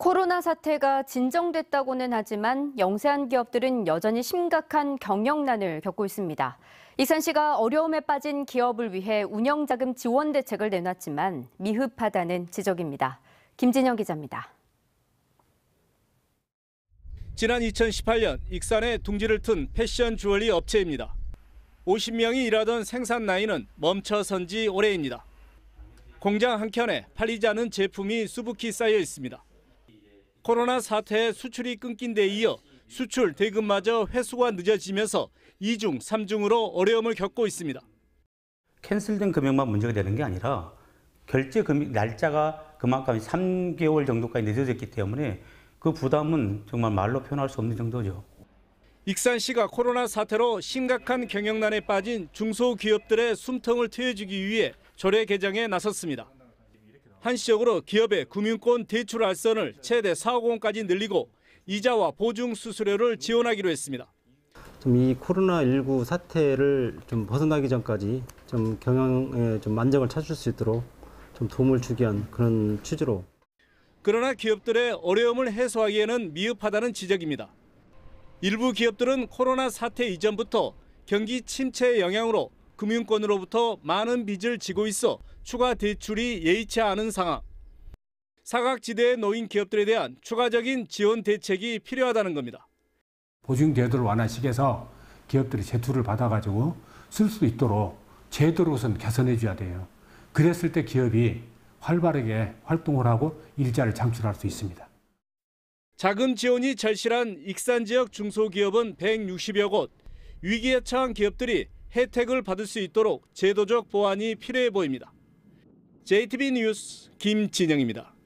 코로나 사태가 진정됐다고는 하지만 영세한 기업들은 여전히 심각한 경영난을 겪고 있습니다. 이산시가 어려움에 빠진 기업을 위해 운영자금 지원 대책을 내놨지만 미흡하다는 지적입니다. 김진영 기자입니다. 지난 2018년 익산에 둥지를 튼 패션 주얼리 업체입니다. 50명이 일하던 생산 라인은 멈춰선 지오래입니다 공장 한켠에 팔리지 않은 제품이 수북히 쌓여 있습니다. 코로나 사태에 수출이 끊긴 데 이어 수출 대금마저 회수가 늦어지면서 2중, 3중으로 어려움을 겪고 있습니다. 캔슬된 금액만 문제가 되는 게 아니라 결제 금액 날짜가 그만큼 3개월 정도까지 늦어졌기 때문에 그 부담은 정말 말로 표현할 수 없는 정도죠. 익산시가 코로나 사태로 심각한 경영난에 빠진 중소기업들의 숨통을 트여주기 위해 조례 개정에 나섰습니다. 한시적으로 기업의 금융권 대출 알선을 최대 4억 원까지 늘리고 이자와 보증 수수료를 지원하기로 했습니다. 좀이 코로나19 사태를 좀 벗어나기 전까지 좀 경영에 좀 만정을 찾을 수 있도록 좀 도움을 주기 위한 그런 취지로. 그러나 기업들의 어려움을 해소하기에는 미흡하다는 지적입니다. 일부 기업들은 코로나 사태 이전부터 경기 침체의 영향으로 금융권으로부터 많은 빚을 지고 있어 추가 대출이 예의치 않은 상황. 사각지대에 놓인 기업들에 대한 추가적인 지원 대책이 필요하다는 겁니다. 보증 제도를 완화시켜서 기업들이 제투를 받아가지고 쓸 수 있도록 제도로 우선 개선해 줘야 돼요. 그랬을 때 기업이 활발하게 활동을 하고 일자를 창출할 수 있습니다. 자금 지원이 절실한 익산 지역 중소기업은 160여 곳, 위기에 처한 기업들이 혜택을 받을 수 있도록 제도적 보완이 필요해 보입니다. JTB 뉴스 김진영입니다.